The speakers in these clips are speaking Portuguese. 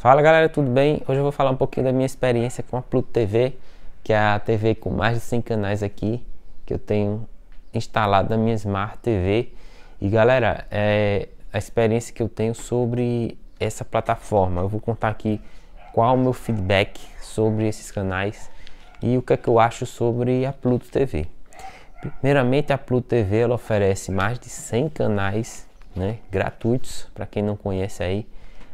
Fala galera, tudo bem? Hoje eu vou falar um pouquinho da minha experiência com a Pluto TV, que é a TV com mais de 100 canais aqui que eu tenho instalado na minha Smart TV. E galera, é a experiência que eu tenho sobre essa plataforma. Eu vou contar aqui qual é o meu feedback sobre esses canais e o que é que eu acho sobre a Pluto TV. Primeiramente, a Pluto TV ela oferece mais de 100 canais né, gratuitos para quem não conhece aí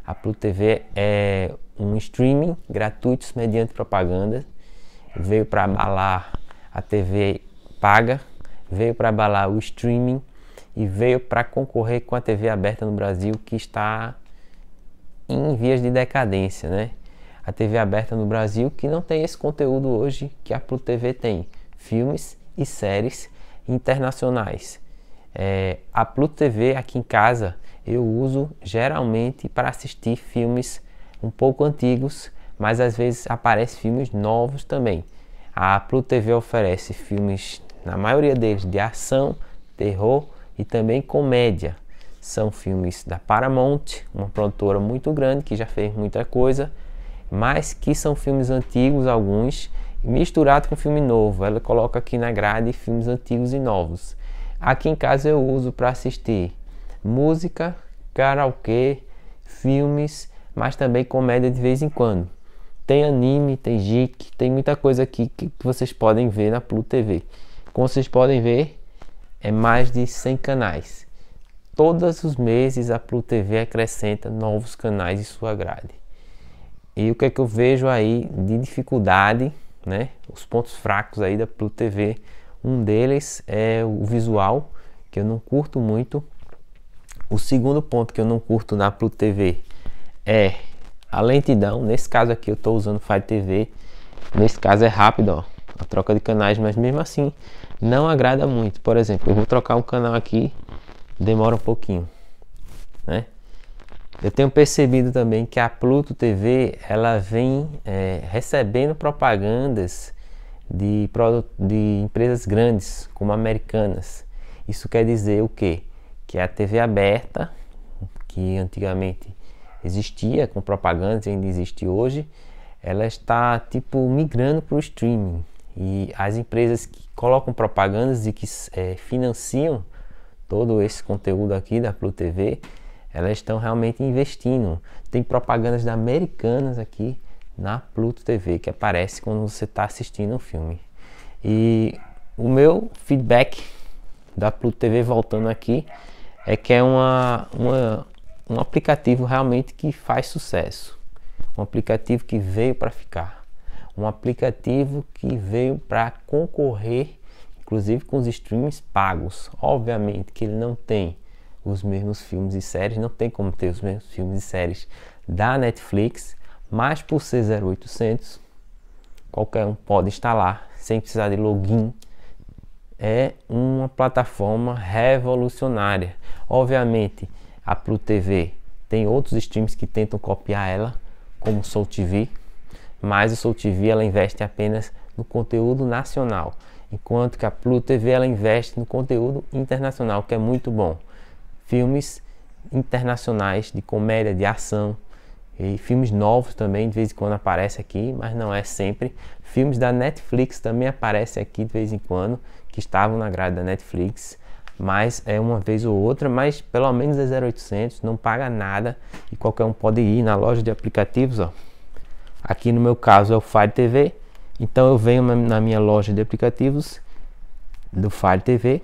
a Pluto TV é um streaming gratuito mediante propaganda. Veio para abalar a TV paga, veio para abalar o streaming e veio para concorrer com a TV aberta no Brasil que está em vias de decadência, né? A TV aberta no Brasil que não tem esse conteúdo hoje que a Pluto TV tem, filmes e séries internacionais. É, a Pluto TV aqui em casa eu uso geralmente para assistir filmes um pouco antigos, mas às vezes aparecem filmes novos também. A Pluto TV oferece filmes, na maioria deles, de ação, terror e também comédia. São filmes da Paramount, uma produtora muito grande que já fez muita coisa, mas que são filmes antigos, alguns, misturado com filme novo. Ela coloca aqui na grade filmes antigos e novos. Aqui em casa eu uso para assistir música, karaokê, filmes, mas também comédia de vez em quando. Tem anime, tem geek, tem muita coisa aqui que vocês podem ver na Pluto TV. Como vocês podem ver, é mais de 100 canais. Todos os meses a Pluto TV acrescenta novos canais em sua grade. E o que é que eu vejo aí de dificuldade, né? Os pontos fracos aí da Pluto TV. Um deles é o visual, que eu não curto muito o segundo ponto que eu não curto na Pluto TV é a lentidão. Nesse caso aqui eu estou usando Fire TV. Nesse caso é rápido, ó, a troca de canais, mas mesmo assim não agrada muito. Por exemplo, eu vou trocar um canal aqui, demora um pouquinho, né? Eu tenho percebido também que a Pluto TV ela vem é, recebendo propagandas de, de empresas grandes como americanas. Isso quer dizer o quê? que é a TV aberta, que antigamente existia, com propagandas ainda existe hoje, ela está tipo migrando para o streaming. E as empresas que colocam propagandas e que é, financiam todo esse conteúdo aqui da Pluto TV, elas estão realmente investindo. Tem propagandas da Americanas aqui na Pluto TV que aparece quando você está assistindo um filme. E o meu feedback da Pluto TV voltando aqui é que é uma, uma, um aplicativo realmente que faz sucesso, um aplicativo que veio para ficar, um aplicativo que veio para concorrer, inclusive com os streams pagos. Obviamente que ele não tem os mesmos filmes e séries, não tem como ter os mesmos filmes e séries da Netflix, mas por ser 0800, qualquer um pode instalar sem precisar de login. É uma plataforma revolucionária Obviamente, a Pluto TV tem outros streams que tentam copiar ela, como o Soul TV, mas o Soul TV ela investe apenas no conteúdo nacional, enquanto que a Pluto TV ela investe no conteúdo internacional, que é muito bom. Filmes internacionais de comédia, de ação, e filmes novos também de vez em quando aparece aqui, mas não é sempre. Filmes da Netflix também aparecem aqui de vez em quando, que estavam na grade da Netflix mas é uma vez ou outra, mas pelo menos é 0800, não paga nada e qualquer um pode ir na loja de aplicativos, ó. Aqui no meu caso é o Fire TV, então eu venho na minha loja de aplicativos do Fire TV,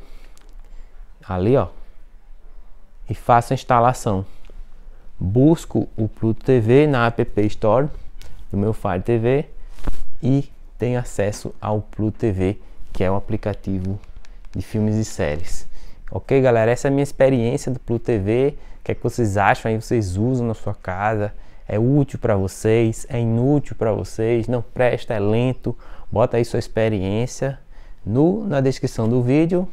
ali ó, e faço a instalação. Busco o Pluto TV na App Store do meu Fire TV e tenho acesso ao Pluto TV, que é um aplicativo de filmes e séries. Ok, galera? Essa é a minha experiência do Pluto TV. O que é que vocês acham aí? Vocês usam na sua casa? É útil para vocês? É inútil para vocês? Não presta? É lento? Bota aí sua experiência no, na descrição do vídeo.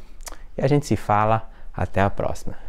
E a gente se fala. Até a próxima.